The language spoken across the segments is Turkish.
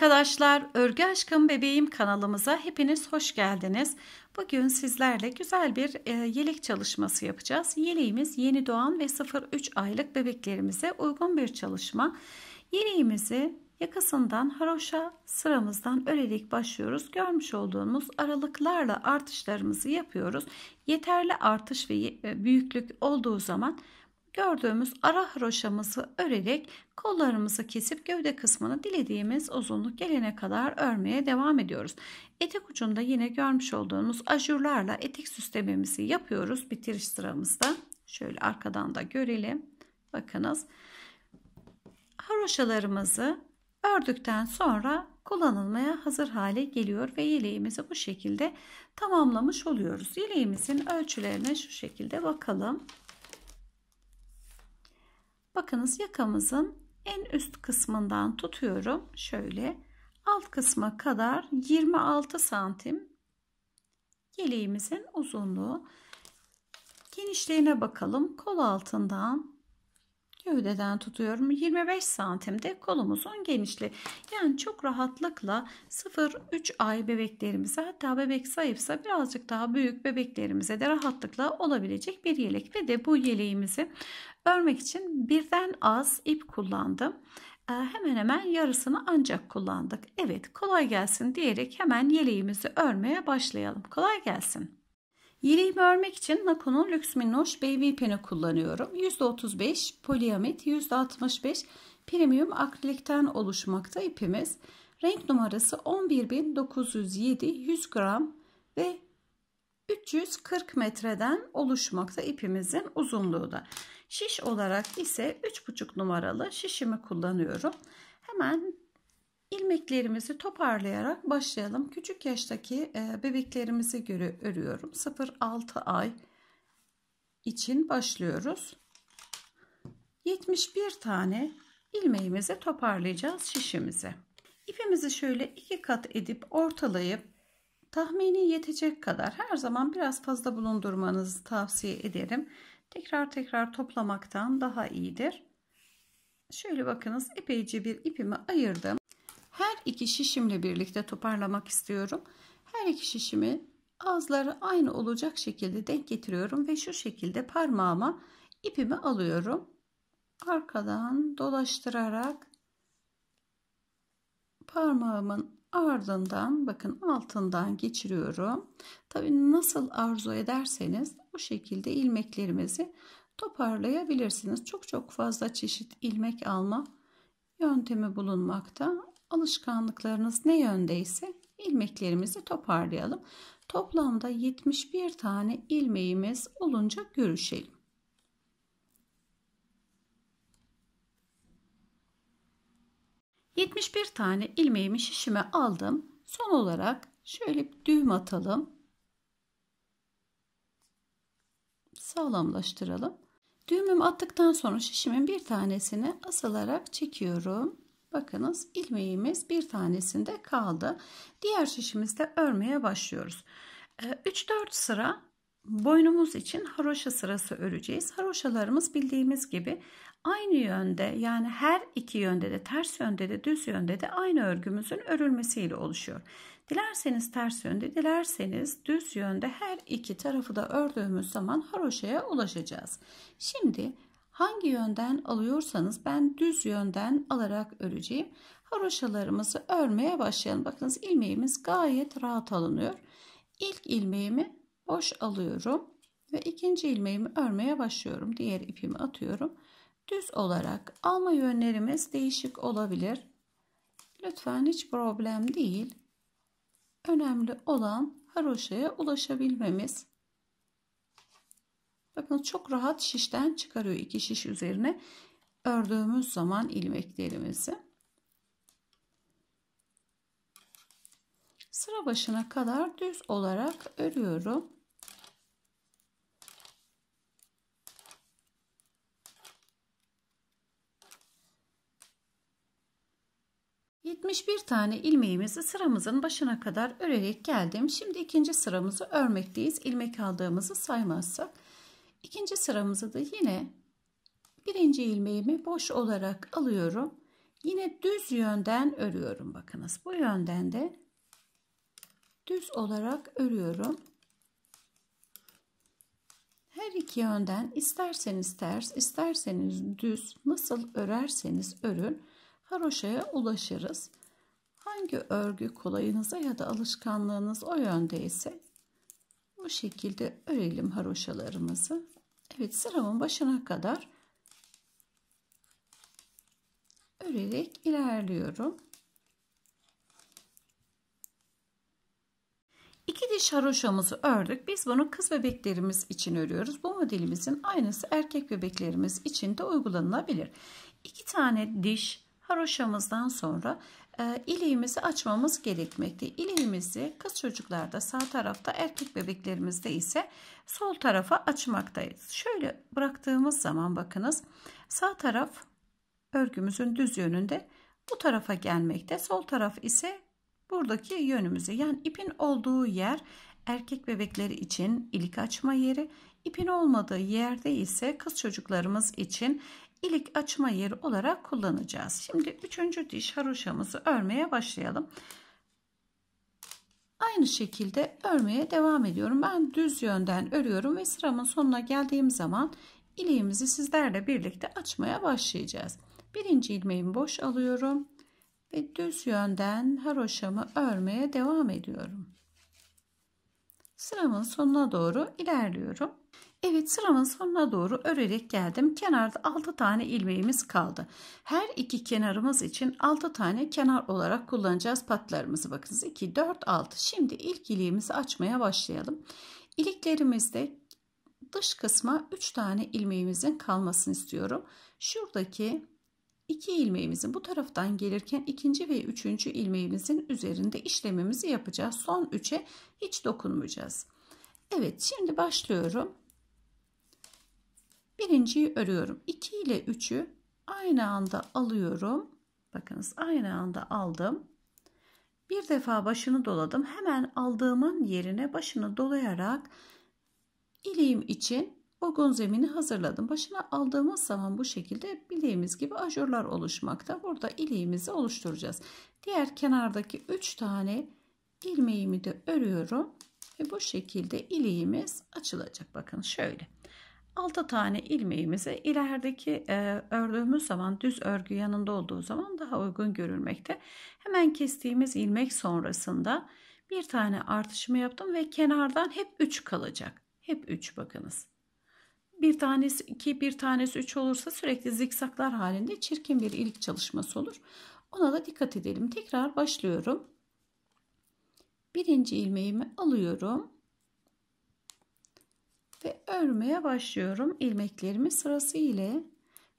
arkadaşlar, Örgü Aşkım Bebeğim kanalımıza hepiniz hoş geldiniz. Bugün sizlerle güzel bir e, yelek çalışması yapacağız. Yeleğimiz yeni doğan ve 0-3 aylık bebeklerimize uygun bir çalışma. Yeleğimizi yakasından haroşa sıramızdan örelik başlıyoruz. Görmüş olduğunuz aralıklarla artışlarımızı yapıyoruz. Yeterli artış ve e, büyüklük olduğu zaman gördüğümüz ara haroşamızı örerek kollarımızı kesip gövde kısmını dilediğimiz uzunluk gelene kadar örmeye devam ediyoruz. Etek ucunda yine görmüş olduğumuz ajurlarla etek süslememizi yapıyoruz bitiriş sıramızda. Şöyle arkadan da görelim. Bakınız. Haroşalarımızı ördükten sonra kullanılmaya hazır hale geliyor ve yeleğimizi bu şekilde tamamlamış oluyoruz. Yeleğimizin ölçülerine şu şekilde bakalım. Bakınız yakamızın en üst kısmından tutuyorum. Şöyle alt kısma kadar 26 santim yeleğimizin uzunluğu. Genişliğine bakalım. Kol altından gövdeden tutuyorum. 25 santimde kolumuzun genişliği. Yani çok rahatlıkla 0-3 ay bebeklerimize hatta bebek sayıpsa birazcık daha büyük bebeklerimize de rahatlıkla olabilecek bir yelek. Ve de bu yeleğimizi örmek için birden az ip kullandım ee, hemen hemen yarısını ancak kullandık. Evet kolay gelsin diyerek hemen yeleğimizi örmeye başlayalım. Kolay gelsin. Yeleğimi örmek için Nako'nun Lüks Minnoş Baby Pen'i kullanıyorum. %35 poliamit, %65 premium akrilikten oluşmakta ipimiz. Renk numarası 11907 100 gram ve 340 metreden oluşmakta ipimizin uzunluğu da. Şiş olarak ise 3,5 numaralı şişimi kullanıyorum. Hemen ilmeklerimizi toparlayarak başlayalım. Küçük yaştaki e, bebeklerimize göre örüyorum. 0-6 ay için başlıyoruz. 71 tane ilmeğimizi toparlayacağız şişimize. İpimizi şöyle iki kat edip ortalayıp tahmini yetecek kadar her zaman biraz fazla bulundurmanızı tavsiye ederim. Tekrar tekrar toplamaktan daha iyidir. Şöyle bakınız epeyce bir ipimi ayırdım her iki şişimle birlikte toparlamak istiyorum. Her iki şişimi ağızları aynı olacak şekilde denk getiriyorum ve şu şekilde parmağıma ipimi alıyorum. Arkadan dolaştırarak parmağımın ardından bakın altından geçiriyorum. Tabi nasıl arzu ederseniz bu şekilde ilmeklerimizi toparlayabilirsiniz. Çok çok fazla çeşit ilmek alma yöntemi bulunmakta Alışkanlıklarınız ne yöndeyse ilmeklerimizi toparlayalım. Toplamda 71 tane ilmeğimiz olunca görüşelim. bir tane ilmeğimi şişime aldım. Son olarak şöyle bir düğüm atalım. Sağlamlaştıralım. Düğümüm attıktan sonra şişimin bir tanesini asılarak çekiyorum. Bakınız ilmeğimiz bir tanesinde kaldı. Diğer şişimizde örmeye başlıyoruz. 3-4 ee, sıra boynumuz için haroşa sırası öreceğiz. Haroşalarımız bildiğimiz gibi aynı yönde yani her iki yönde de ters yönde de düz yönde de aynı örgümüzün örülmesiyle oluşuyor. Dilerseniz ters yönde dilerseniz düz yönde her iki tarafı da ördüğümüz zaman haroşaya ulaşacağız. Şimdi Hangi yönden alıyorsanız ben düz yönden alarak öreceğim. Haroşalarımızı örmeye başlayalım. Bakınız ilmeğimiz gayet rahat alınıyor. İlk ilmeğimi boş alıyorum ve ikinci ilmeğimi örmeye başlıyorum. Diğer ipimi atıyorum. Düz olarak alma yönlerimiz değişik olabilir. Lütfen hiç problem değil. Önemli olan haroşaya ulaşabilmemiz. Bakın çok rahat şişten çıkarıyor. iki şiş üzerine ördüğümüz zaman ilmeklerimizi. Sıra başına kadar düz olarak örüyorum. bir tane ilmeğimizi sıramızın başına kadar örerek geldim. Şimdi ikinci sıramızı örmekteyiz. İlmek aldığımızı saymazsak İkinci sıramızı da yine birinci ilmeğimi boş olarak alıyorum. Yine düz yönden örüyorum. Bakınız bu yönden de düz olarak örüyorum. Her iki yönden isterseniz ters, isterseniz düz, nasıl örerseniz örün haroşaya ulaşırız. Hangi örgü kolayınıza ya da alışkanlığınız o yönde ise bu şekilde örelim haroşalarımızı. Evet sıramın başına kadar örerek ilerliyorum. İki diş haroşamızı ördük. Biz bunu kız bebeklerimiz için örüyoruz. Bu modelimizin aynısı erkek bebeklerimiz için de uygulanabilir. İki tane diş haroşamızdan sonra ee, iliğimizi açmamız gerekmekte. İliğimizi kız çocuklarda sağ tarafta erkek bebeklerimizde ise sol tarafa açmaktayız. Şöyle bıraktığımız zaman bakınız sağ taraf örgümüzün düz yönünde bu tarafa gelmekte. Sol taraf ise buradaki yönümüzü yani ipin olduğu yer erkek bebekleri için ilik açma yeri, ipin olmadığı yerde ise kız çocuklarımız için ilik açma yeri olarak kullanacağız. Şimdi üçüncü diş haroşamızı örmeye başlayalım. Aynı şekilde örmeye devam ediyorum. Ben düz yönden örüyorum ve sıramın sonuna geldiğim zaman ileğimizi sizlerle birlikte açmaya başlayacağız. Birinci ilmeğimi boş alıyorum ve düz yönden haroşamı örmeye devam ediyorum. Sıramın sonuna doğru ilerliyorum. Evet sıramın sonuna doğru örerek geldim. Kenarda 6 tane ilmeğimiz kaldı. Her iki kenarımız için 6 tane kenar olarak kullanacağız patlarımızı. Bakınız 2, 4, 6. Şimdi ilk iliğimizi açmaya başlayalım. İliklerimizde dış kısma 3 tane ilmeğimizin kalmasını istiyorum. Şuradaki 2 ilmeğimizin bu taraftan gelirken ikinci ve üçüncü ilmeğimizin üzerinde işlemimizi yapacağız. Son 3'e hiç dokunmayacağız. Evet şimdi başlıyorum. Birinciyi örüyorum. 2 ile 3'ü aynı anda alıyorum. Bakınız aynı anda aldım. Bir defa başını doladım. Hemen aldığımın yerine başını dolayarak ileğim için vagon zemini hazırladım. Başına aldığımız zaman bu şekilde bileğimiz gibi ajurlar oluşmakta. Burada ileğimizi oluşturacağız. Diğer kenardaki 3 tane ilmeğimi de örüyorum. Ve bu şekilde ileğimiz açılacak. Bakın şöyle. 6 tane ilmeğimizi ilerideki e, ördüğümüz zaman düz örgü yanında olduğu zaman daha uygun görülmekte. Hemen kestiğimiz ilmek sonrasında bir tane artışımı yaptım ve kenardan hep 3 kalacak. Hep 3 bakınız. Bir tanesi 2, bir tanesi 3 olursa sürekli zikzaklar halinde çirkin bir ilik çalışması olur. Ona da dikkat edelim. Tekrar başlıyorum. Birinci ilmeğimi alıyorum ve örmeye başlıyorum ilmeklerimi sırası ile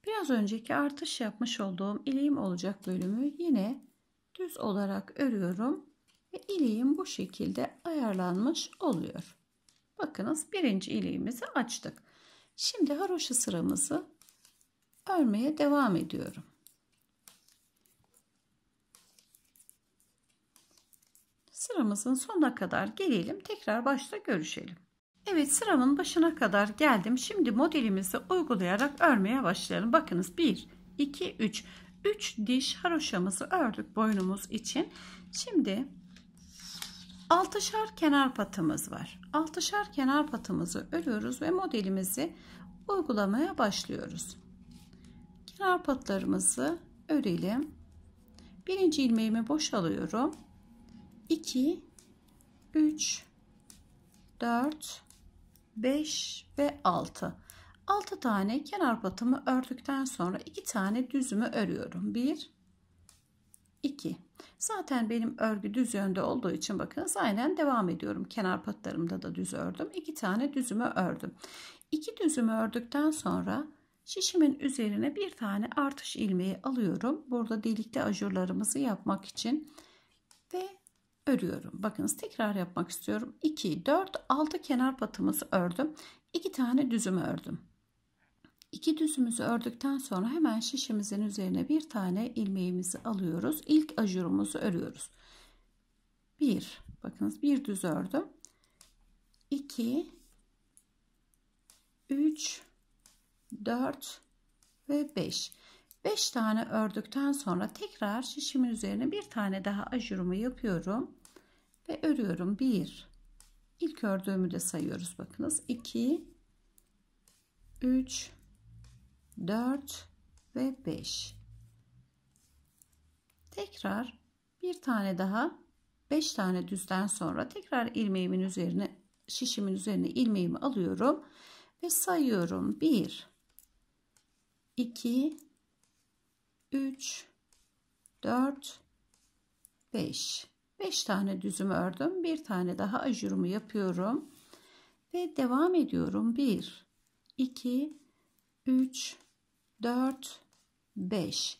biraz önceki artış yapmış olduğum iliğim olacak bölümü yine düz olarak örüyorum ve iliğim bu şekilde ayarlanmış oluyor. Bakınız birinci iliğimizi açtık. Şimdi haroşa sıramızı örmeye devam ediyorum. Sıramızın sonuna kadar gelelim. Tekrar başta görüşelim. Evet sıramın başına kadar geldim. Şimdi modelimizi uygulayarak örmeye başlayalım. Bakınız 1, 2, 3. 3 diş haroşamızı ördük boynumuz için. Şimdi altışar kenar patımız var. Altışar kenar patımızı örüyoruz ve modelimizi uygulamaya başlıyoruz. Kenar patlarımızı örelim. Birinci ilmeğimi boşalıyorum. 2 3 4 5 ve 6. 6 tane kenar batımı ördükten sonra 2 tane düzümü örüyorum. 1 2. Zaten benim örgü düz yönde olduğu için bakın, aynen devam ediyorum. Kenar patlarımda da düz ördüm. 2 tane düzümü ördüm. 2 düzümü ördükten sonra şişimin üzerine bir tane artış ilmeği alıyorum. Burada delikte ajurlarımızı yapmak için örüyorum. Bakınız tekrar yapmak istiyorum. 2, 4, 6 kenar patımızı ördüm. 2 tane düzümü ördüm. 2 düzümüzü ördükten sonra hemen şişimizin üzerine bir tane ilmeğimizi alıyoruz. İlk ajurumuzu örüyoruz. 1, bakınız bir düz ördüm. 2, 3, 4 ve 5. 5 tane ördükten sonra tekrar şişimin üzerine bir tane daha ajurumu yapıyorum ve örüyorum 1 ilk ördüğümü de sayıyoruz bakınız 2 3 4 ve 5 tekrar bir tane daha 5 tane düzden sonra tekrar ilmeğimin üzerine şişimin üzerine ilmeğimi alıyorum ve sayıyorum 1 2 3 4 5 5 tane düzümü ördüm bir tane daha ajurumu yapıyorum ve devam ediyorum 1 2 3 4 5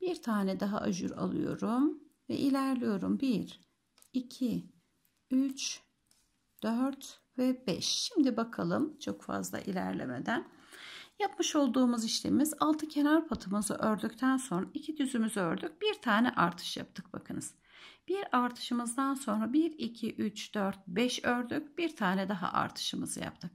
bir tane daha ajur alıyorum ve ilerliyorum 1 2 3 4 ve 5 şimdi bakalım çok fazla ilerlemeden Yapmış olduğumuz işlemimiz 6 kenar patımızı ördükten sonra 2 düzümüzü ördük. Bir tane artış yaptık bakınız. Bir artışımızdan sonra 1, 2, 3, 4, 5 ördük. Bir tane daha artışımızı yaptık.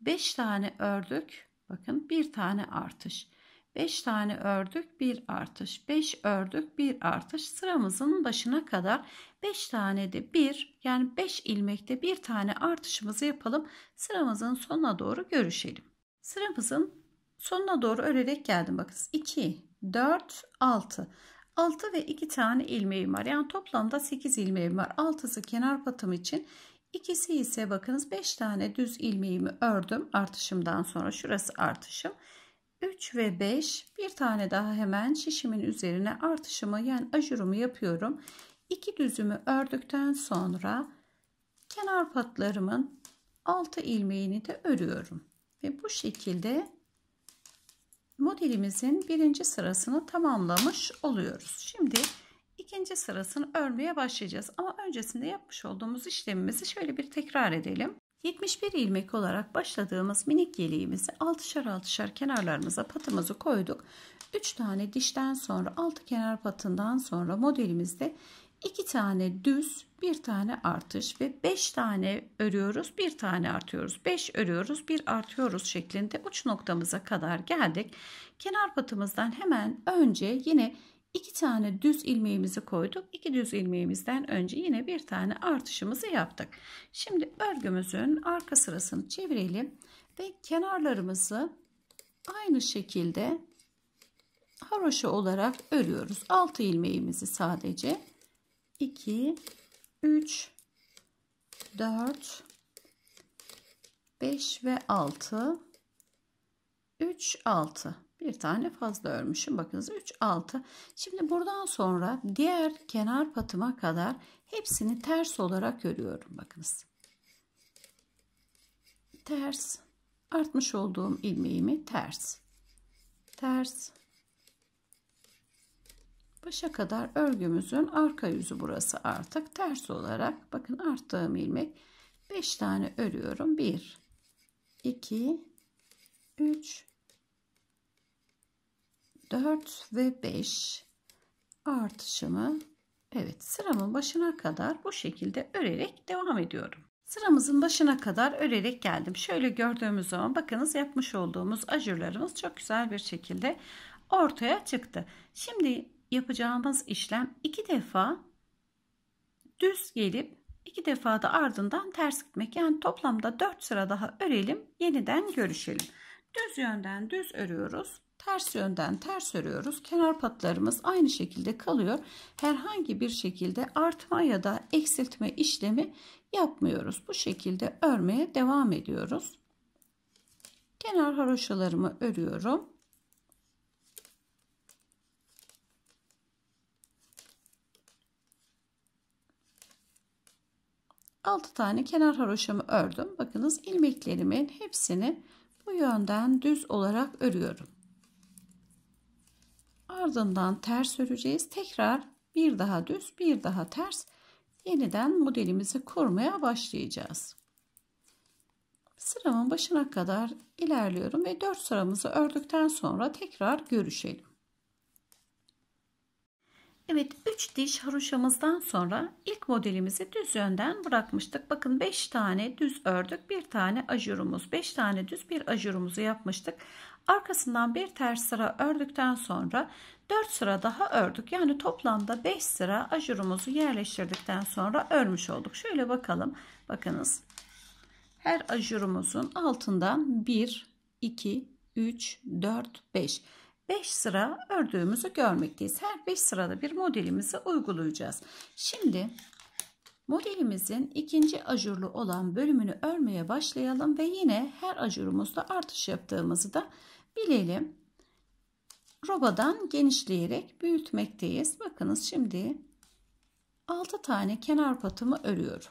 5 tane ördük. Bakın bir tane artış. 5 tane ördük bir artış 5 ördük bir artış sıramızın başına kadar 5 tane de bir yani 5 ilmekte bir tane artışımızı yapalım sıramızın sonuna doğru görüşelim. Sıramızın sonuna doğru örerek geldim. Bakın 2, 4, 6. 6 ve 2 tane ilmeğim var. Yani toplamda 8 ilmeğim var. 6'sı kenar patım için. İkisi ise bakınız 5 tane düz ilmeğimi ördüm. Artışımdan sonra şurası artışım. 3 ve 5 bir tane daha hemen şişimin üzerine artışımı yani ajurumu yapıyorum. 2 düzümü ördükten sonra kenar patlarımın 6 ilmeğini de örüyorum. Ve bu şekilde modelimizin birinci sırasını tamamlamış oluyoruz. Şimdi ikinci sırasını örmeye başlayacağız. Ama öncesinde yapmış olduğumuz işlemimizi şöyle bir tekrar edelim. 71 ilmek olarak başladığımız minik yeleğimizi 6'şar 6'şar kenarlarımıza patımızı koyduk. 3 tane dişten sonra 6 kenar patından sonra modelimizde 2 tane düz, bir tane artış ve 5 tane örüyoruz, bir tane artıyoruz. 5 örüyoruz, bir artıyoruz şeklinde uç noktamıza kadar geldik. Kenar patımızdan hemen önce yine 2 tane düz ilmeğimizi koyduk. 2 düz ilmeğimizden önce yine bir tane artışımızı yaptık. Şimdi örgümüzün arka sırasını çevirelim ve kenarlarımızı aynı şekilde haroşa olarak örüyoruz. 6 ilmeğimizi sadece 2 3 4 5 ve 6 3 6 bir tane fazla örmüşüm bakınız 3 6 şimdi buradan sonra diğer kenar patıma kadar hepsini ters olarak örüyorum bakınız ters artmış olduğum ilmeğimi ters ters başa kadar örgümüzün arka yüzü burası artık ters olarak bakın arttığım ilmek 5 tane örüyorum 1 2 3 4 ve 5 artışımı Evet sıramın başına kadar bu şekilde örerek devam ediyorum. Sıramızın başına kadar örerek geldim. Şöyle gördüğümüz zaman bakınız yapmış olduğumuz ajurlarımız çok güzel bir şekilde ortaya çıktı. Şimdi yapacağımız işlem iki defa düz gelip iki defa da ardından ters gitmek. Yani toplamda 4 sıra daha örelim. Yeniden görüşelim. Düz yönden düz örüyoruz. Ters yönden ters örüyoruz. Kenar patlarımız aynı şekilde kalıyor. Herhangi bir şekilde artma ya da eksiltme işlemi yapmıyoruz. Bu şekilde örmeye devam ediyoruz. Kenar haroşalarımı örüyorum. 6 tane kenar haroşamı ördüm. Bakınız ilmeklerimin hepsini bu yönden düz olarak örüyorum. Ardından ters öreceğiz. Tekrar bir daha düz, bir daha ters. Yeniden modelimizi kurmaya başlayacağız. Sıramın başına kadar ilerliyorum ve 4 sıramızı ördükten sonra tekrar görüşelim. Evet 3 diş haroşamızdan sonra ilk modelimizi düz yönden bırakmıştık. Bakın 5 tane düz ördük. 1 tane ajurumuz. 5 tane düz bir ajurumuzu yapmıştık. Arkasından bir ters sıra ördükten sonra 4 sıra daha ördük. Yani toplamda 5 sıra ajurumuzu yerleştirdikten sonra örmüş olduk. Şöyle bakalım. Bakınız. Her ajurumuzun altından 1, 2, 3, 4, 5. 5 sıra ördüğümüzü görmekteyiz. Her 5 sırada bir modelimizi uygulayacağız. Şimdi modelimizin ikinci ajurlu olan bölümünü örmeye başlayalım ve yine her ajurumuzda artış yaptığımızı da bilelim. Robadan genişleyerek büyütmekteyiz. Bakınız şimdi 6 tane kenar patımı örüyorum.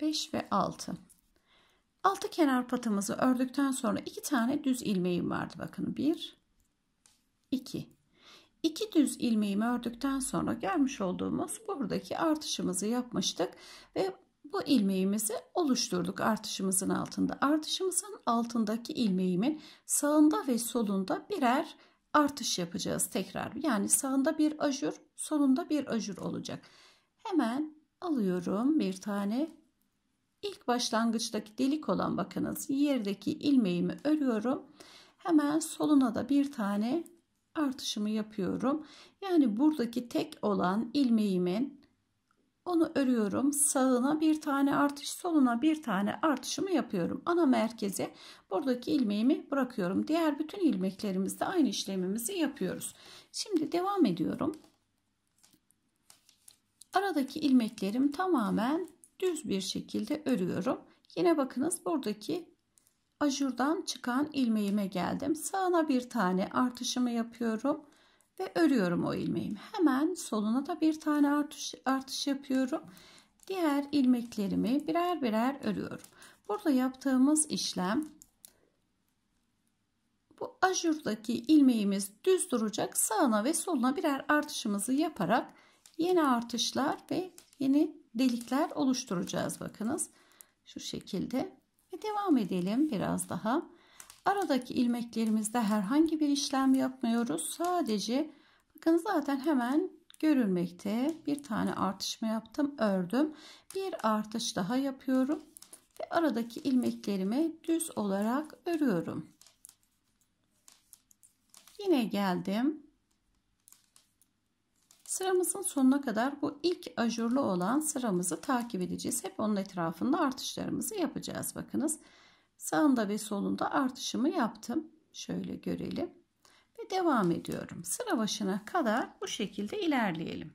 Beş ve altı. Altı kenar patımızı ördükten sonra iki tane düz ilmeğim vardı. Bakın bir, iki. İki düz ilmeğimi ördükten sonra görmüş olduğumuz buradaki artışımızı yapmıştık ve bu ilmeğimizi oluşturduk artışımızın altında. Artışımızın altındaki ilmeğimin sağında ve solunda birer artış yapacağız tekrar. Yani sağında bir ajur, solunda bir ajur olacak. Hemen alıyorum bir tane İlk başlangıçtaki delik olan bakınız yerdeki ilmeğimi örüyorum. Hemen soluna da bir tane artışımı yapıyorum. Yani buradaki tek olan ilmeğimin onu örüyorum. Sağına bir tane artış, soluna bir tane artışımı yapıyorum. Ana merkeze buradaki ilmeğimi bırakıyorum. Diğer bütün ilmeklerimizde aynı işlemimizi yapıyoruz. Şimdi devam ediyorum. Aradaki ilmeklerim tamamen düz bir şekilde örüyorum. Yine bakınız buradaki ajurdan çıkan ilmeğime geldim. Sağına bir tane artışımı yapıyorum ve örüyorum o ilmeğimi. Hemen soluna da bir tane artış, artış yapıyorum. Diğer ilmeklerimi birer birer örüyorum. Burada yaptığımız işlem bu ajurdaki ilmeğimiz düz duracak. Sağına ve soluna birer artışımızı yaparak yeni artışlar ve yeni delikler oluşturacağız bakınız. Şu şekilde ve devam edelim biraz daha. Aradaki ilmeklerimizde herhangi bir işlem yapmıyoruz. Sadece bakın zaten hemen görülmekte. Bir tane artışma yaptım, ördüm. Bir artış daha yapıyorum ve aradaki ilmeklerimi düz olarak örüyorum. Yine geldim Sıramızın sonuna kadar bu ilk ajurlu olan sıramızı takip edeceğiz. Hep onun etrafında artışlarımızı yapacağız. Bakınız sağında ve solunda artışımı yaptım. Şöyle görelim. Ve devam ediyorum. Sıra başına kadar bu şekilde ilerleyelim.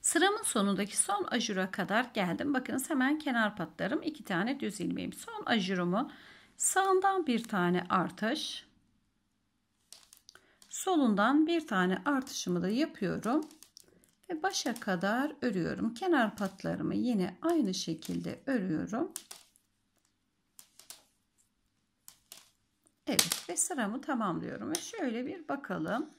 Sıramın sonundaki son ajura kadar geldim. Bakınız hemen kenar patlarım. iki tane düz ilmeğim. Son ajurumu sağından bir tane artış. Solundan bir tane artışımı da yapıyorum ve başa kadar örüyorum. Kenar patlarımı yine aynı şekilde örüyorum. Evet ve sıramı tamamlıyorum. Ve şöyle bir bakalım.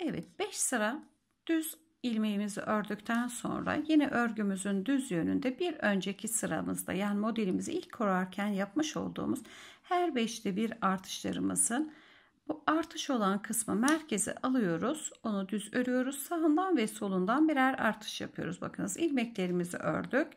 Evet 5 sıra düz ilmeğimizi ördükten sonra yine örgümüzün düz yönünde bir önceki sıramızda yani modelimizi ilk kurarken yapmış olduğumuz her 5'te bir artışlarımızın bu artış olan kısmı merkeze alıyoruz. Onu düz örüyoruz. Sağından ve solundan birer artış yapıyoruz. Bakınız ilmeklerimizi ördük.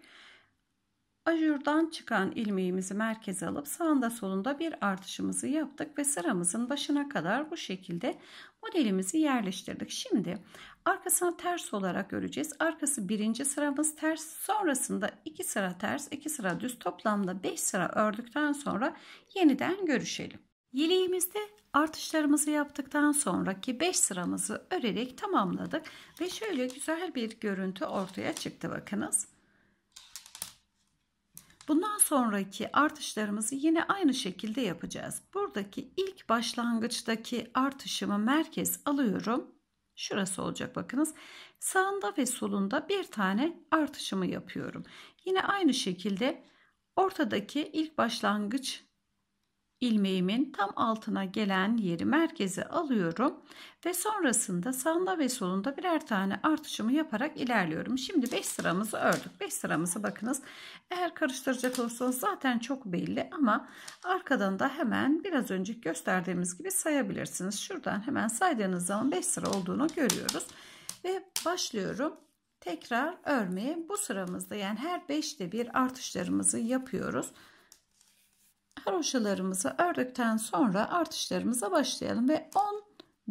Ajurdan çıkan ilmeğimizi merkeze alıp sağında solunda bir artışımızı yaptık ve sıramızın başına kadar bu şekilde modelimizi yerleştirdik. Şimdi arkasını ters olarak öreceğiz. Arkası birinci sıramız ters sonrasında iki sıra ters iki sıra düz toplamda beş sıra ördükten sonra yeniden görüşelim. Yeleğimizde artışlarımızı yaptıktan sonraki 5 sıramızı örerek tamamladık ve şöyle güzel bir görüntü ortaya çıktı bakınız. Bundan sonraki artışlarımızı yine aynı şekilde yapacağız. Buradaki ilk başlangıçtaki artışımı merkez alıyorum. Şurası olacak bakınız. Sağında ve solunda bir tane artışımı yapıyorum. Yine aynı şekilde ortadaki ilk başlangıç ilmeğimin tam altına gelen yeri merkeze alıyorum ve sonrasında sağında ve solunda birer tane artışımı yaparak ilerliyorum. Şimdi 5 sıramızı ördük. 5 sıramızı bakınız. Eğer karıştıracak olursanız zaten çok belli ama arkadan da hemen biraz önce gösterdiğimiz gibi sayabilirsiniz. Şuradan hemen saydığınız zaman 5 sıra olduğunu görüyoruz. Ve başlıyorum tekrar örmeye. Bu sıramızda yani her 5'te bir artışlarımızı yapıyoruz haroşalarımızı ördükten sonra artışlarımıza başlayalım ve 10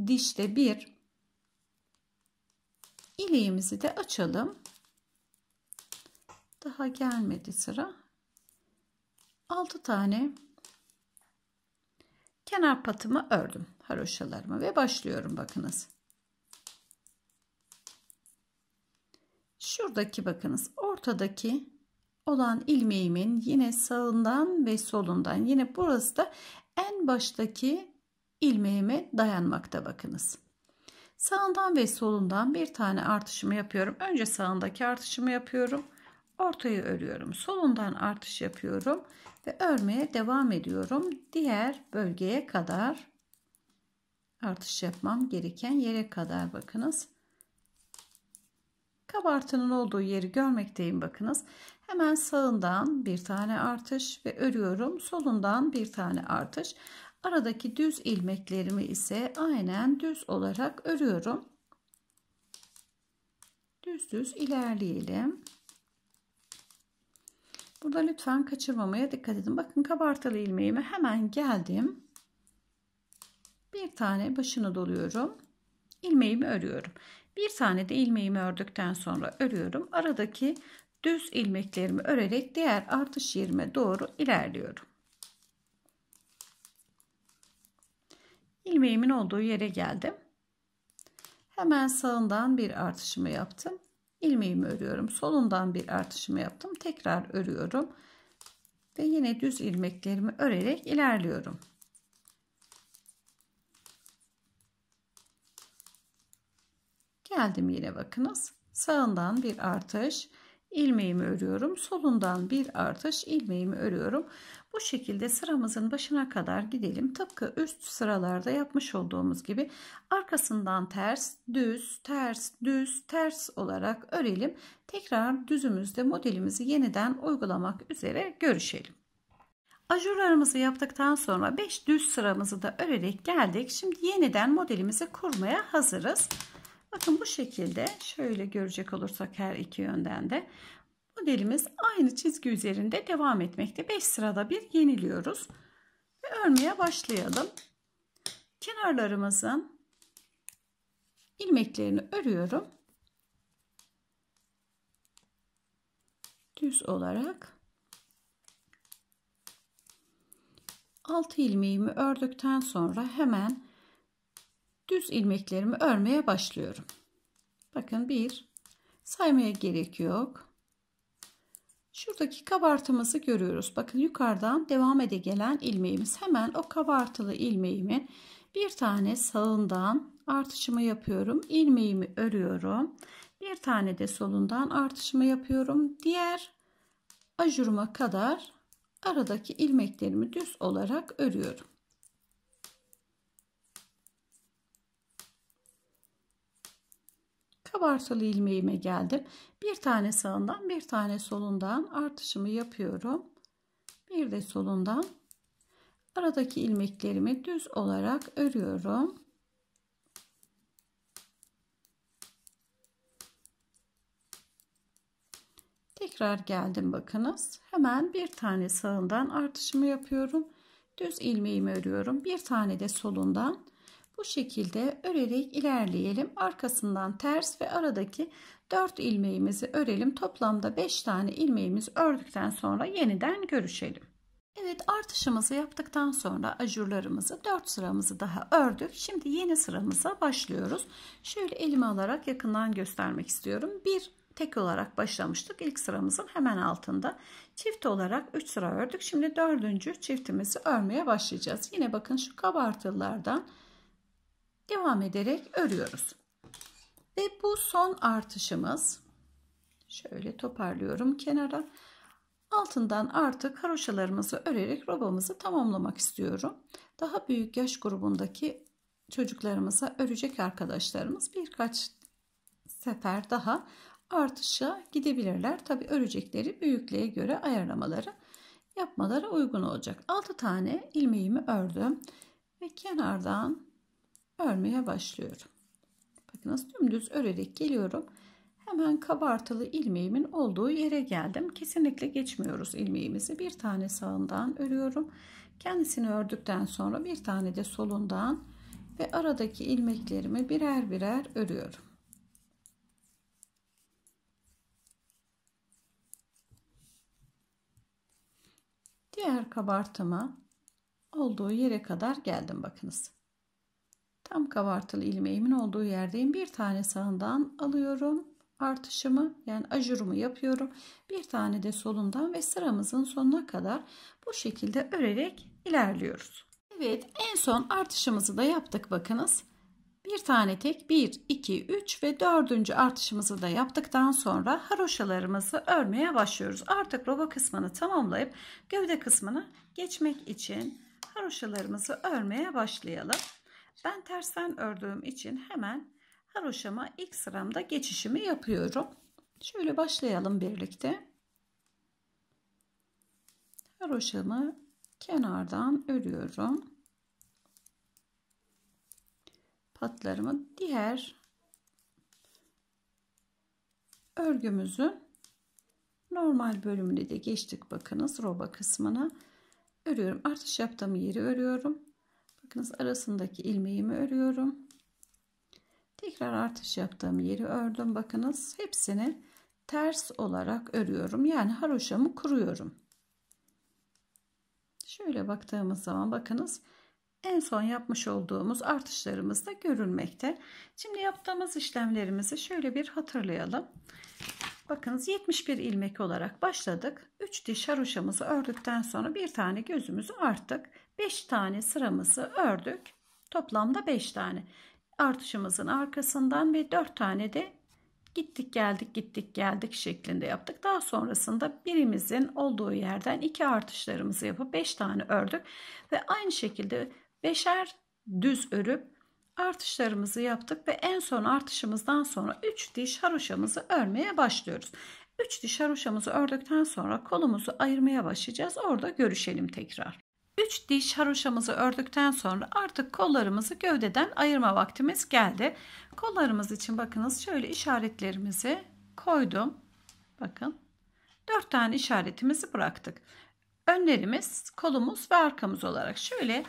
dişte bir ileğimizi de açalım daha gelmedi sıra 6 tane kenar patımı ördüm haroşalarımı ve başlıyorum bakınız şuradaki bakınız ortadaki olan ilmeğimin yine sağından ve solundan yine burası da en baştaki ilmeğime dayanmakta bakınız. Sağından ve solundan bir tane artışımı yapıyorum. Önce sağındaki artışımı yapıyorum. Ortayı örüyorum. Solundan artış yapıyorum ve örmeye devam ediyorum. Diğer bölgeye kadar artış yapmam gereken yere kadar bakınız. Kabartının olduğu yeri görmekteyim bakınız. Hemen sağından bir tane artış ve örüyorum. Solundan bir tane artış. Aradaki düz ilmeklerimi ise aynen düz olarak örüyorum. Düz düz ilerleyelim. Burada lütfen kaçırmamaya dikkat edin. Bakın kabartılı ilmeğime hemen geldim. Bir tane başını doluyorum. ilmeğimi örüyorum. Bir tane de ilmeğimi ördükten sonra örüyorum. Aradaki düz ilmeklerimi örerek diğer artış yerime doğru ilerliyorum. ilmeğimin olduğu yere geldim. Hemen sağından bir artışımı yaptım. ilmeğimi örüyorum. Solundan bir artışımı yaptım. Tekrar örüyorum. Ve yine düz ilmeklerimi örerek ilerliyorum. Geldim yine bakınız. Sağından bir artış ilmeğimi örüyorum. Solundan bir artış ilmeğimi örüyorum. Bu şekilde sıramızın başına kadar gidelim. Tıpkı üst sıralarda yapmış olduğumuz gibi arkasından ters, düz, ters, düz, ters olarak örelim. Tekrar düzümüzde modelimizi yeniden uygulamak üzere görüşelim. Ajurlarımızı yaptıktan sonra 5 düz sıramızı da örerek geldik. Şimdi yeniden modelimizi kurmaya hazırız. Bakın bu şekilde şöyle görecek olursak her iki yönden de modelimiz aynı çizgi üzerinde devam etmekte. 5 sırada bir yeniliyoruz ve örmeye başlayalım. Kenarlarımızın ilmeklerini örüyorum. Düz olarak 6 ilmeğimi ördükten sonra hemen düz ilmeklerimi örmeye başlıyorum. Bakın bir saymaya gerek yok. Şuradaki kabartımızı görüyoruz. Bakın yukarıdan devam ede gelen ilmeğimiz. Hemen o kabartılı ilmeğimin bir tane sağından artışımı yapıyorum. ilmeğimi örüyorum. Bir tane de solundan artışımı yapıyorum. Diğer ajuruma kadar aradaki ilmeklerimi düz olarak örüyorum. abartılı ilmeğime geldim. Bir tane sağından bir tane solundan artışımı yapıyorum. Bir de solundan aradaki ilmeklerimi düz olarak örüyorum. Tekrar geldim bakınız. Hemen bir tane sağından artışımı yapıyorum. Düz ilmeğimi örüyorum. Bir tane de solundan bu şekilde örerek ilerleyelim. Arkasından ters ve aradaki 4 ilmeğimizi örelim. Toplamda 5 tane ilmeğimiz ördükten sonra yeniden görüşelim. Evet artışımızı yaptıktan sonra ajurlarımızı 4 sıramızı daha ördük. Şimdi yeni sıramıza başlıyoruz. Şöyle elime alarak yakından göstermek istiyorum. Bir tek olarak başlamıştık. İlk sıramızın hemen altında. Çift olarak 3 sıra ördük. Şimdi dördüncü çiftimizi örmeye başlayacağız. Yine bakın şu kabartılılardan devam ederek örüyoruz. Ve bu son artışımız şöyle toparlıyorum kenara. Altından artık haroşalarımızı örerek robamızı tamamlamak istiyorum. Daha büyük yaş grubundaki çocuklarımıza örecek arkadaşlarımız birkaç sefer daha artışa gidebilirler. Tabi örecekleri büyüklüğe göre ayarlamaları yapmaları uygun olacak. 6 tane ilmeğimi ördüm ve kenardan örmeye başlıyorum. Bakın nasıl dümdüz örerek geliyorum. Hemen kabartılı ilmeğimin olduğu yere geldim. Kesinlikle geçmiyoruz ilmeğimizi. Bir tane sağından örüyorum. Kendisini ördükten sonra bir tane de solundan ve aradaki ilmeklerimi birer birer örüyorum. Diğer kabartıma olduğu yere kadar geldim bakınız. Tam kabartılı ilmeğimin olduğu yerdeyim. Bir tane sağından alıyorum artışımı yani ajurumu yapıyorum. Bir tane de solundan ve sıramızın sonuna kadar bu şekilde örerek ilerliyoruz. Evet en son artışımızı da yaptık bakınız. Bir tane tek 1, 2, 3 ve dördüncü artışımızı da yaptıktan sonra haroşalarımızı örmeye başlıyoruz. Artık roba kısmını tamamlayıp gövde kısmına geçmek için haroşalarımızı örmeye başlayalım. Ben tersten ördüğüm için hemen haroşama ilk sıramda geçişimi yapıyorum. Şöyle başlayalım birlikte. Haroşamı kenardan örüyorum. Patlarımı diğer örgümüzün normal bölümüne de geçtik. Bakınız roba kısmına örüyorum. Artış yaptığım yeri örüyorum. Bakınız arasındaki ilmeğimi örüyorum. Tekrar artış yaptığım yeri ördüm. Bakınız hepsini ters olarak örüyorum. Yani haroşamı kuruyorum. Şöyle baktığımız zaman bakınız en son yapmış olduğumuz artışlarımız da görülmekte. Şimdi yaptığımız işlemlerimizi şöyle bir hatırlayalım. Bakınız 71 ilmek olarak başladık. 3 diş haroşamızı ördükten sonra bir tane gözümüzü arttık 5 tane sıramızı ördük. Toplamda 5 tane. Artışımızın arkasından ve 4 tane de gittik geldik gittik geldik şeklinde yaptık. Daha sonrasında birimizin olduğu yerden iki artışlarımızı yapıp 5 tane ördük ve aynı şekilde 5'er düz örüp artışlarımızı yaptık ve en son artışımızdan sonra 3 diş haroşamızı örmeye başlıyoruz. 3 diş haroşamızı ördükten sonra kolumuzu ayırmaya başlayacağız. Orada görüşelim tekrar. 3 diş haroşamızı ördükten sonra artık kollarımızı gövdeden ayırma vaktimiz geldi. Kollarımız için bakınız şöyle işaretlerimizi koydum. Bakın 4 tane işaretimizi bıraktık. Önlerimiz, kolumuz ve arkamız olarak şöyle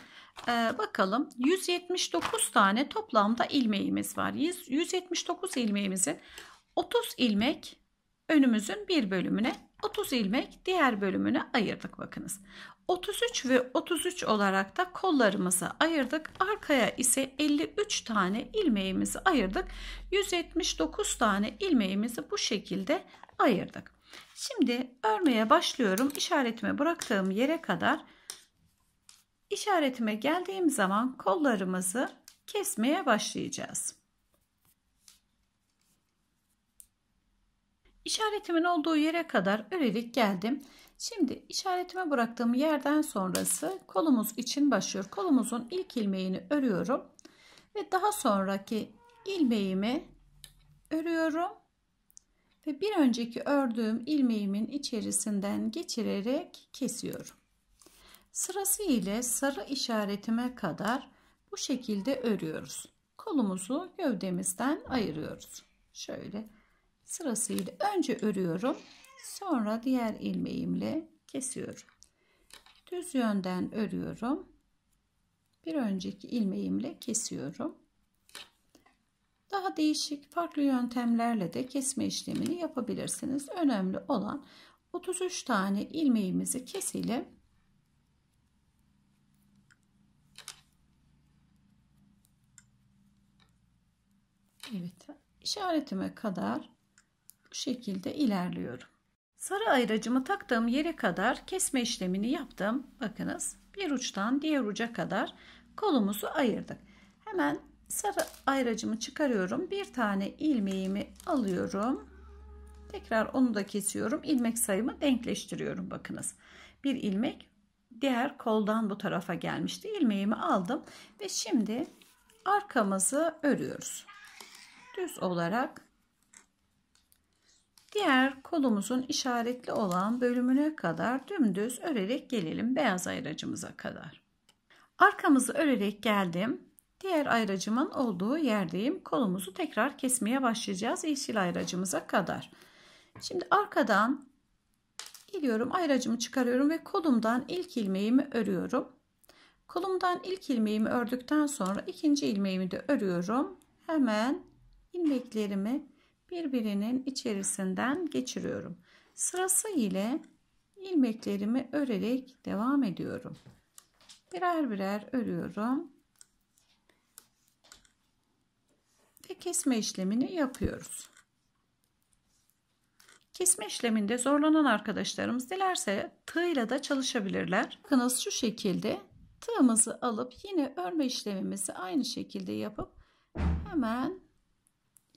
e, bakalım 179 tane toplamda ilmeğimiz var. 100, 179 ilmeğimizin 30 ilmek önümüzün bir bölümüne 30 ilmek diğer bölümüne ayırdık bakınız. 33 ve 33 olarak da kollarımızı ayırdık. Arkaya ise 53 tane ilmeğimizi ayırdık. 179 tane ilmeğimizi bu şekilde ayırdık. Şimdi örmeye başlıyorum. İşaretime bıraktığım yere kadar işaretime geldiğim zaman kollarımızı kesmeye başlayacağız. İşaretimin olduğu yere kadar örerek geldim. Şimdi işaretime bıraktığım yerden sonrası kolumuz için başlıyor. Kolumuzun ilk ilmeğini örüyorum ve daha sonraki ilmeğimi örüyorum ve bir önceki ördüğüm ilmeğimin içerisinden geçirerek kesiyorum. Sırası ile sarı işaretime kadar bu şekilde örüyoruz. Kolumuzu gövdemizden ayırıyoruz. Şöyle sırasıyla önce örüyorum Sonra diğer ilmeğimle kesiyorum. Düz yönden örüyorum. Bir önceki ilmeğimle kesiyorum. Daha değişik farklı yöntemlerle de kesme işlemini yapabilirsiniz. Önemli olan 33 tane ilmeğimizi keselim. Evet işaretime kadar bu şekilde ilerliyorum. Sarı ayıracımı taktığım yere kadar kesme işlemini yaptım. Bakınız bir uçtan diğer uca kadar kolumuzu ayırdık. Hemen sarı ayracımı çıkarıyorum. Bir tane ilmeğimi alıyorum. Tekrar onu da kesiyorum. İlmek sayımı denkleştiriyorum bakınız. Bir ilmek diğer koldan bu tarafa gelmişti. İlmeğimi aldım ve şimdi arkamızı örüyoruz. Düz olarak Diğer kolumuzun işaretli olan bölümüne kadar dümdüz örerek gelelim beyaz ayracımıza kadar. Arkamızı örerek geldim. Diğer ayracımın olduğu yerdeyim. Kolumuzu tekrar kesmeye başlayacağız yeşil ayracımıza kadar. Şimdi arkadan geliyorum ayracımı çıkarıyorum ve kolumdan ilk ilmeğimi örüyorum. Kolumdan ilk ilmeğimi ördükten sonra ikinci ilmeğimi de örüyorum. Hemen ilmeklerimi birbirinin içerisinden geçiriyorum. Sırası ile ilmeklerimi örerek devam ediyorum. Birer birer örüyorum. Ve kesme işlemini yapıyoruz. Kesme işleminde zorlanan arkadaşlarımız dilerse tığıyla da çalışabilirler. Bakınız şu şekilde tığımızı alıp yine örme işlemimizi aynı şekilde yapıp hemen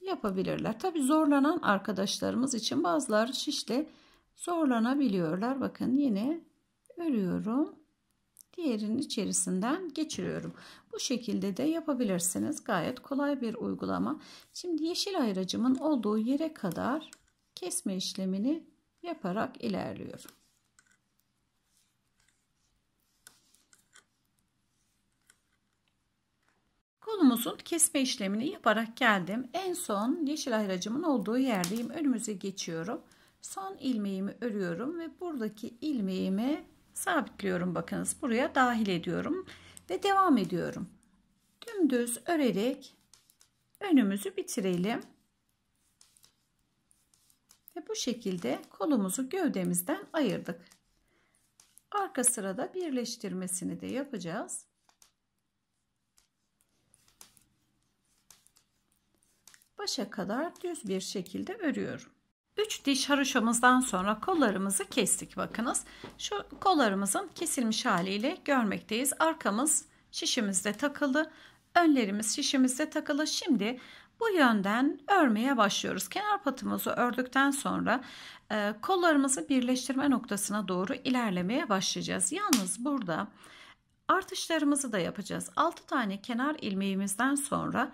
yapabilirler. Tabi zorlanan arkadaşlarımız için bazıları şişle zorlanabiliyorlar. Bakın yine örüyorum. Diğerinin içerisinden geçiriyorum. Bu şekilde de yapabilirsiniz. Gayet kolay bir uygulama. Şimdi yeşil ayracımın olduğu yere kadar kesme işlemini yaparak ilerliyorum. Kolumuzun kesme işlemini yaparak geldim. En son yeşil ayracımın olduğu yerdeyim. Önümüze geçiyorum. Son ilmeğimi örüyorum ve buradaki ilmeğimi sabitliyorum. Bakınız buraya dahil ediyorum ve devam ediyorum. Dümdüz örerek önümüzü bitirelim. Ve bu şekilde kolumuzu gövdemizden ayırdık. Arka sırada birleştirmesini de yapacağız. başa kadar düz bir şekilde örüyorum. 3 diş haroşamızdan sonra kollarımızı kestik bakınız. Şu kollarımızın kesilmiş haliyle görmekteyiz. Arkamız şişimizde takılı, önlerimiz şişimizde takılı. Şimdi bu yönden örmeye başlıyoruz. Kenar patımızı ördükten sonra e, kollarımızı birleştirme noktasına doğru ilerlemeye başlayacağız. Yalnız burada artışlarımızı da yapacağız. 6 tane kenar ilmeğimizden sonra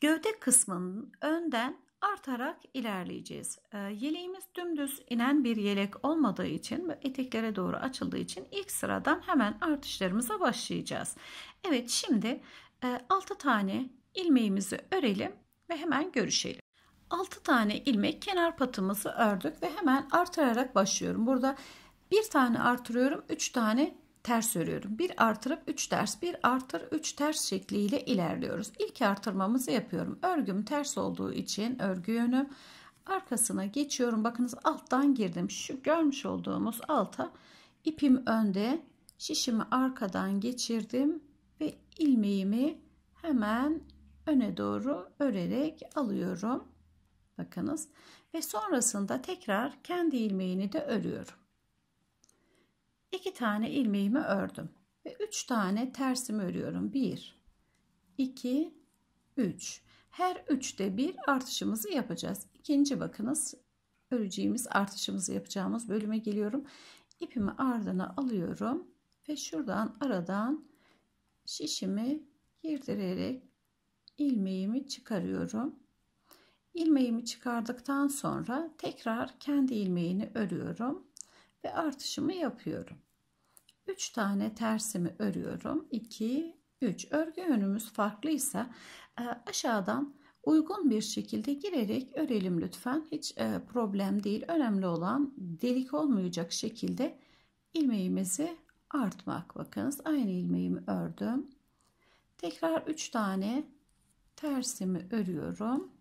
gövde kısmının önden artarak ilerleyeceğiz. Ee, yeleğimiz dümdüz inen bir yelek olmadığı için ve eteklere doğru açıldığı için ilk sıradan hemen artışlarımıza başlayacağız. Evet şimdi e, 6 tane ilmeğimizi örelim ve hemen görüşelim. 6 tane ilmek kenar patımızı ördük ve hemen artırarak başlıyorum. Burada bir tane artırıyorum, 3 tane ters örüyorum. Bir artırıp 3 ters, bir artır 3 ters şekliyle ilerliyoruz. İlk artırmamızı yapıyorum. Örgüm ters olduğu için örgü yönü arkasına geçiyorum. Bakınız alttan girdim. Şu görmüş olduğumuz alta ipim önde, şişimi arkadan geçirdim ve ilmeğimi hemen öne doğru örerek alıyorum. Bakınız ve sonrasında tekrar kendi ilmeğini de örüyorum. 2 tane ilmeğimi ördüm ve 3 tane tersimi örüyorum. 1 2 3. Her 3'te bir artışımızı yapacağız. İkinci bakınız öreceğimiz artışımızı yapacağımız bölüme geliyorum. İpimi ardına alıyorum ve şuradan aradan şişimi girdirerek ilmeğimi çıkarıyorum. Ilmeğimi çıkardıktan sonra tekrar kendi ilmeğini örüyorum ve artışımı yapıyorum. 3 tane tersimi örüyorum. 2 3 örgü yönümüz farklıysa e, aşağıdan uygun bir şekilde girerek örelim lütfen. Hiç e, problem değil. Önemli olan delik olmayacak şekilde ilmeğimizi artmak. Bakınız aynı ilmeğimi ördüm. Tekrar 3 tane tersimi örüyorum.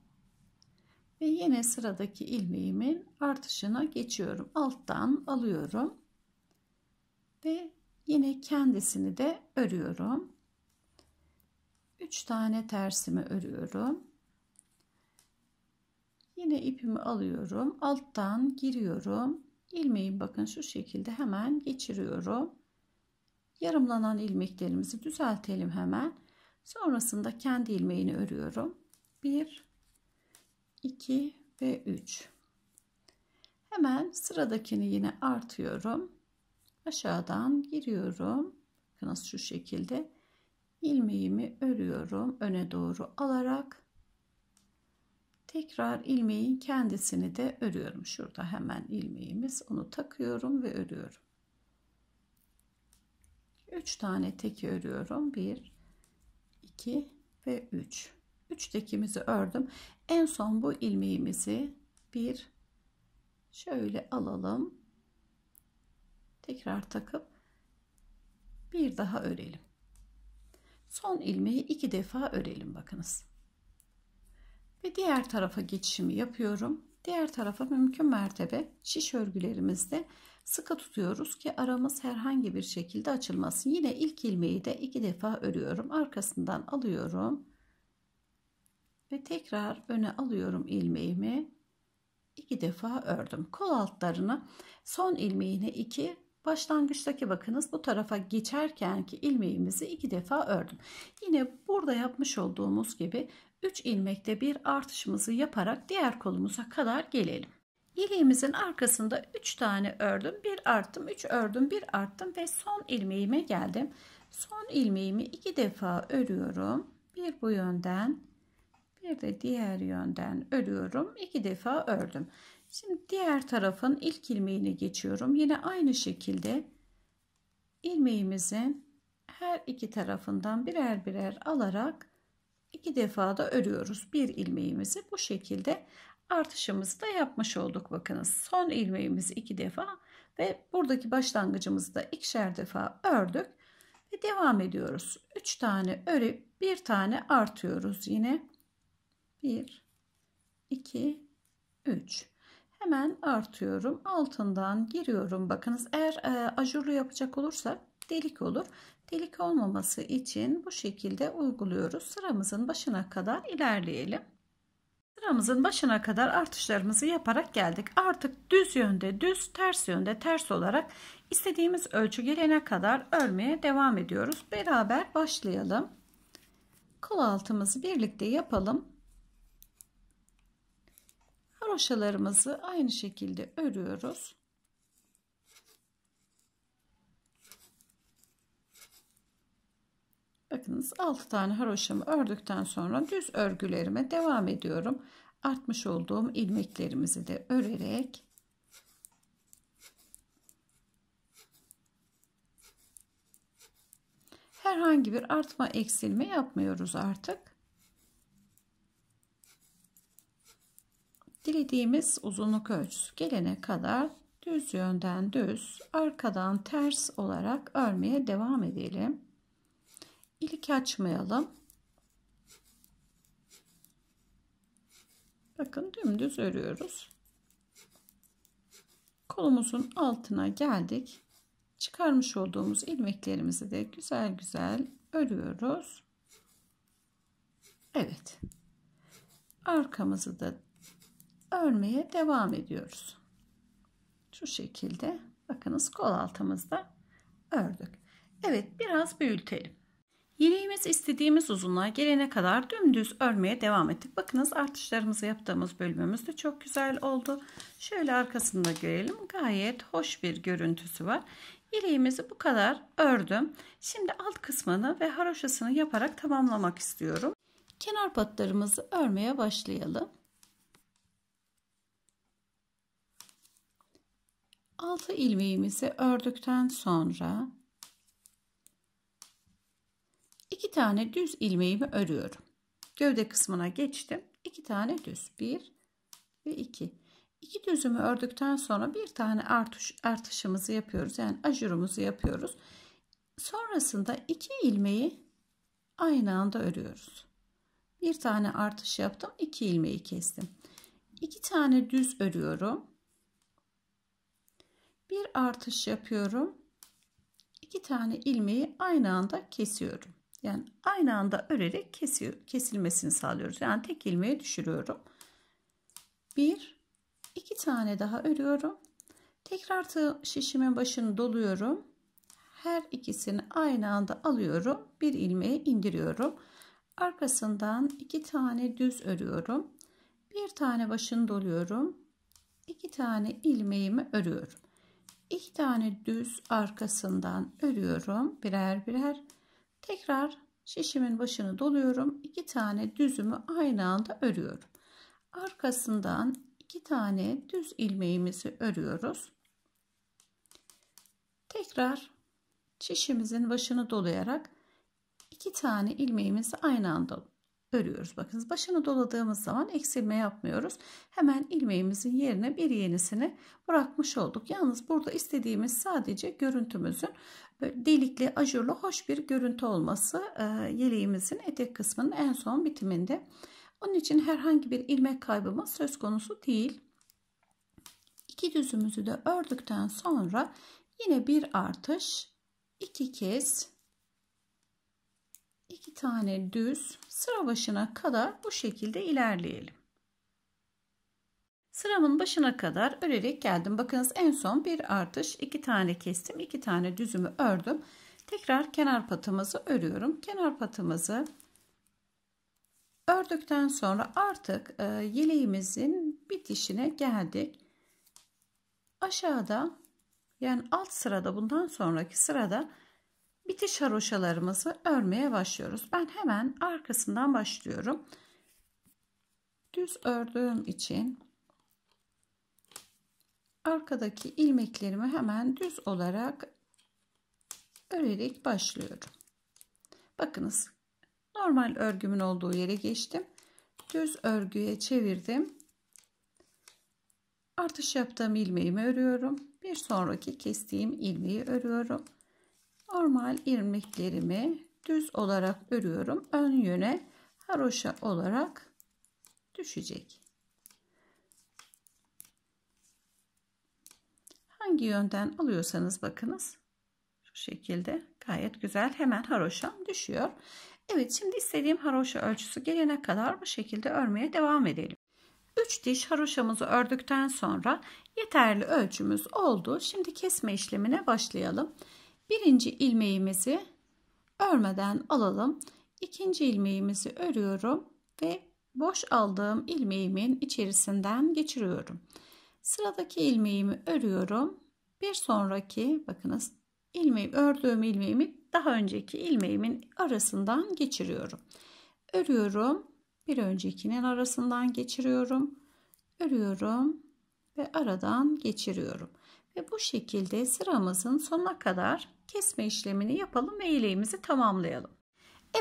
Ve yine sıradaki ilmeğimin artışına geçiyorum. Alttan alıyorum. Ve yine kendisini de örüyorum. 3 tane tersimi örüyorum. Yine ipimi alıyorum. Alttan giriyorum. İlmeği bakın şu şekilde hemen geçiriyorum. Yarımlanan ilmeklerimizi düzeltelim hemen. Sonrasında kendi ilmeğini örüyorum. 1 2 ve 3 hemen sıradakini yine artıyorum aşağıdan giriyorum Nasıl şu şekilde ilmeğimi örüyorum öne doğru alarak tekrar ilmeğin kendisini de örüyorum şurada hemen ilmeğimiz onu takıyorum ve örüyorum 3 tane teki örüyorum 1 2 ve 3 3 tekimizi ördüm. En son bu ilmeğimizi bir şöyle alalım. Tekrar takıp bir daha örelim. Son ilmeği iki defa örelim bakınız. Ve diğer tarafa geçişimi yapıyorum. Diğer tarafa mümkün mertebe şiş örgülerimizde sıkı tutuyoruz ki aramız herhangi bir şekilde açılmasın. Yine ilk ilmeği de iki defa örüyorum. Arkasından alıyorum ve tekrar öne alıyorum ilmeğimi. iki defa ördüm. Kol altlarını son ilmeğine iki başlangıçtaki bakınız bu tarafa geçerken ki ilmeğimizi iki defa ördüm. Yine burada yapmış olduğumuz gibi 3 ilmekte bir artışımızı yaparak diğer kolumuza kadar gelelim. Yeleğimizin arkasında 3 tane ördüm, 1 arttım, 3 ördüm, 1 arttım ve son ilmeğime geldim. Son ilmeğimi iki defa örüyorum. Bir bu yönden, bir de diğer yönden örüyorum iki defa ördüm şimdi diğer tarafın ilk ilmeğini geçiyorum yine aynı şekilde ilmeğimizin her iki tarafından birer birer alarak iki defa da örüyoruz bir ilmeğimizi bu şekilde artışımızı da yapmış olduk bakınız son ilmeğimizi iki defa ve buradaki başlangıcımızı da ikişer defa ördük ve devam ediyoruz Üç tane örüp bir tane artıyoruz yine 1 2 3 hemen artıyorum altından giriyorum bakınız eğer e, ajurlu yapacak olursak delik olur delik olmaması için bu şekilde uyguluyoruz sıramızın başına kadar ilerleyelim sıramızın başına kadar artışlarımızı yaparak geldik artık düz yönde düz ters yönde ters olarak istediğimiz ölçü gelene kadar örmeye devam ediyoruz beraber başlayalım kol altımızı birlikte yapalım Parçalarımızı aynı şekilde örüyoruz. Bakınız 6 tane haroşamı ördükten sonra düz örgülerime devam ediyorum. Artmış olduğum ilmeklerimizi de örerek herhangi bir artma eksilme yapmıyoruz artık. Dilediğimiz uzunluk ölçüsü gelene kadar düz yönden düz, arkadan ters olarak örmeye devam edelim. İlik açmayalım. Bakın dümdüz örüyoruz. Kolumuzun altına geldik. Çıkarmış olduğumuz ilmeklerimizi de güzel güzel örüyoruz. Evet. Arkamızı da örmeye devam ediyoruz. Şu şekilde bakınız kol altımızda ördük. Evet biraz büyütelim. Yeleğimiz istediğimiz uzunluğa gelene kadar dümdüz örmeye devam ettik. Bakınız artışlarımızı yaptığımız bölümümüz de çok güzel oldu. Şöyle arkasında görelim. Gayet hoş bir görüntüsü var. Yeleğimizi bu kadar ördüm. Şimdi alt kısmını ve haroşasını yaparak tamamlamak istiyorum. Kenar patlarımızı örmeye başlayalım. 6 ilmeğimizi ördükten sonra 2 tane düz ilmeğimi örüyorum. Gövde kısmına geçtim. 2 tane düz. 1 ve 2. 2 düzümü ördükten sonra bir tane artış artışımızı yapıyoruz. Yani ajurumuzu yapıyoruz. Sonrasında 2 ilmeği aynı anda örüyoruz. Bir tane artış yaptım. 2 ilmeği kestim. 2 tane düz örüyorum bir artış yapıyorum. İki tane ilmeği aynı anda kesiyorum. Yani aynı anda örerek kesiyor, kesilmesini sağlıyoruz. Yani tek ilmeği düşürüyorum. Bir, iki tane daha örüyorum. Tekrar tığ şişimin başını doluyorum. Her ikisini aynı anda alıyorum. Bir ilmeği indiriyorum. Arkasından iki tane düz örüyorum. Bir tane başını doluyorum. iki tane ilmeğimi örüyorum iki tane düz arkasından örüyorum birer birer tekrar şişimin başını doluyorum iki tane düzümü aynı anda örüyorum arkasından iki tane düz ilmeğimizi örüyoruz tekrar şişimizin başını dolayarak iki tane ilmeğimizi aynı anda örüyoruz. Bakınız başını doladığımız zaman eksilme yapmıyoruz. Hemen ilmeğimizin yerine bir yenisini bırakmış olduk. Yalnız burada istediğimiz sadece görüntümüzün delikli, ajurlu, hoş bir görüntü olması e, yeleğimizin etek kısmının en son bitiminde. Onun için herhangi bir ilmek kaybımız söz konusu değil. İki düzümüzü de ördükten sonra yine bir artış, iki kez iki tane düz sıra başına kadar bu şekilde ilerleyelim. Sıramın başına kadar örerek geldim. Bakınız en son bir artış iki tane kestim. iki tane düzümü ördüm. Tekrar kenar patımızı örüyorum. Kenar patımızı ördükten sonra artık e, yeleğimizin bitişine geldik. Aşağıda yani alt sırada bundan sonraki sırada bitiş haroşalarımızı örmeye başlıyoruz. Ben hemen arkasından başlıyorum. Düz ördüğüm için arkadaki ilmeklerimi hemen düz olarak örerek başlıyorum. Bakınız normal örgümün olduğu yere geçtim. Düz örgüye çevirdim. Artış yaptığım ilmeğimi örüyorum. Bir sonraki kestiğim ilmeği örüyorum normal irmiklerimi düz olarak örüyorum. Ön yöne haroşa olarak düşecek. Hangi yönden alıyorsanız bakınız şu şekilde gayet güzel hemen haroşam düşüyor. Evet şimdi istediğim haroşa ölçüsü gelene kadar bu şekilde örmeye devam edelim. 3 diş haroşamızı ördükten sonra yeterli ölçümüz oldu. Şimdi kesme işlemine başlayalım. Birinci ilmeğimizi örmeden alalım. İkinci ilmeğimizi örüyorum ve boş aldığım ilmeğimin içerisinden geçiriyorum. Sıradaki ilmeğimi örüyorum. Bir sonraki bakınız ilmeği ördüğüm ilmeğimi daha önceki ilmeğimin arasından geçiriyorum. Örüyorum. Bir öncekinin arasından geçiriyorum. Örüyorum ve aradan geçiriyorum. Ve bu şekilde sıramızın sona kadar kesme işlemini yapalım ve yeleğimizi tamamlayalım.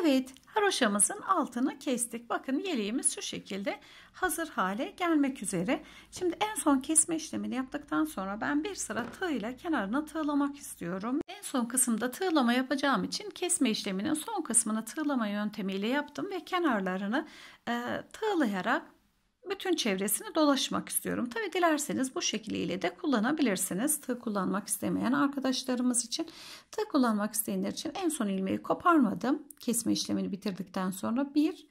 Evet haroşamızın altını kestik. Bakın yeleğimiz şu şekilde hazır hale gelmek üzere. Şimdi en son kesme işlemini yaptıktan sonra ben bir sıra tığ ile kenarına tığlamak istiyorum. En son kısımda tığlama yapacağım için kesme işleminin son kısmını tığlama yöntemiyle yaptım ve kenarlarını e, tığlayarak bütün çevresini dolaşmak istiyorum. Tabi dilerseniz bu şekliyle de kullanabilirsiniz. Tığ kullanmak istemeyen arkadaşlarımız için. Tığ kullanmak isteyenler için en son ilmeği koparmadım. Kesme işlemini bitirdikten sonra bir,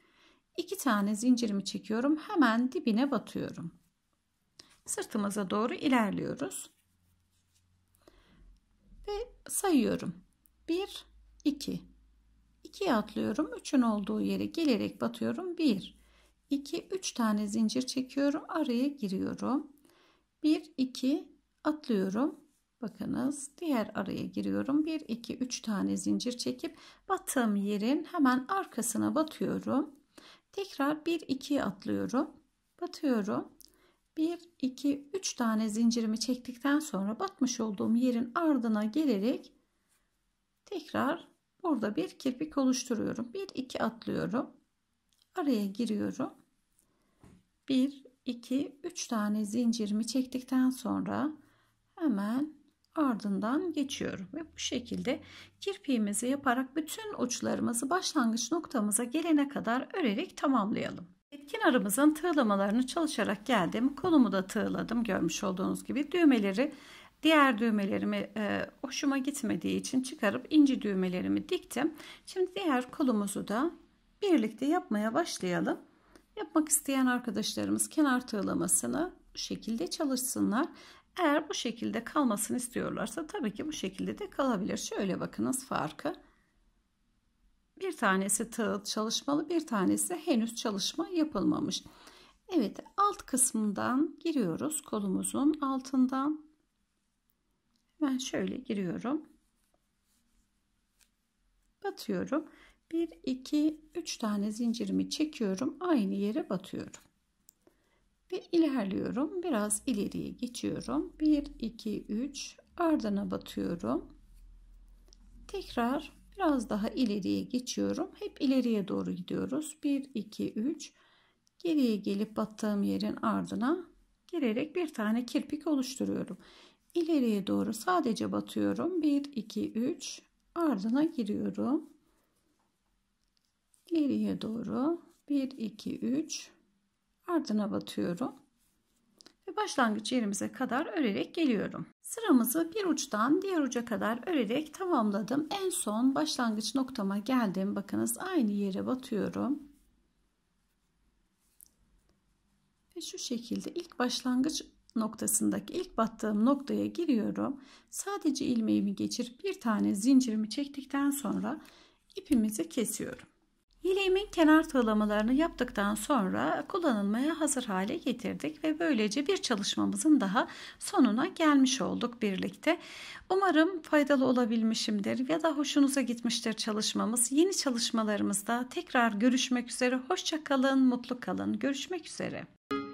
iki tane zincirimi çekiyorum. Hemen dibine batıyorum. Sırtımıza doğru ilerliyoruz. Ve sayıyorum. Bir, iki. 2'ye atlıyorum. üçün olduğu yere gelerek batıyorum. 1, 2 3 tane zincir çekiyorum araya giriyorum 1 2 atlıyorum bakınız diğer araya giriyorum 1 2 3 tane zincir çekip battığım yerin hemen arkasına batıyorum tekrar 1 2 atlıyorum batıyorum 1 2 3 tane zincirimi çektikten sonra batmış olduğum yerin ardına gelerek tekrar burada bir kirpik oluşturuyorum 1 2 atlıyorum araya giriyorum. 1 2 3 tane zincirimi çektikten sonra hemen ardından geçiyorum ve bu şekilde kirpiğimizi yaparak bütün uçlarımızı başlangıç noktamıza gelene kadar örerek tamamlayalım. Kenarımızın tığlamalarını çalışarak geldim. Kolumu da tığladım görmüş olduğunuz gibi. Düğmeleri diğer düğmelerimi e, hoşuma gitmediği için çıkarıp inci düğmelerimi diktim. Şimdi diğer kolumuzu da birlikte yapmaya başlayalım. Yapmak isteyen arkadaşlarımız kenar tığlamasını bu şekilde çalışsınlar. Eğer bu şekilde kalmasını istiyorlarsa tabii ki bu şekilde de kalabilir. Şöyle bakınız farkı. Bir tanesi tığ çalışmalı, bir tanesi henüz çalışma yapılmamış. Evet, alt kısmından giriyoruz. Kolumuzun altından. Ben şöyle giriyorum. Batıyorum. 1 2 3 tane zincirimi çekiyorum aynı yere batıyorum ve ilerliyorum biraz ileriye geçiyorum 1 2 3 ardına batıyorum tekrar biraz daha ileriye geçiyorum hep ileriye doğru gidiyoruz 1 2 3 geriye gelip battığım yerin ardına girerek bir tane kirpik oluşturuyorum ileriye doğru sadece batıyorum 1 2 3 ardına giriyorum geriye doğru 1 2 3 ardına batıyorum ve başlangıç yerimize kadar örerek geliyorum. Sıramızı bir uçtan diğer uca kadar örerek tamamladım. En son başlangıç noktama geldim. Bakınız aynı yere batıyorum. Ve şu şekilde ilk başlangıç noktasındaki ilk battığım noktaya giriyorum. Sadece ilmeğimi geçirip bir tane zincirimi çektikten sonra ipimizi kesiyorum. Yeleğimin kenar tığlamalarını yaptıktan sonra kullanılmaya hazır hale getirdik ve böylece bir çalışmamızın daha sonuna gelmiş olduk birlikte. Umarım faydalı olabilmişimdir ya da hoşunuza gitmiştir çalışmamız. Yeni çalışmalarımızda tekrar görüşmek üzere. Hoşçakalın, mutlu kalın. Görüşmek üzere.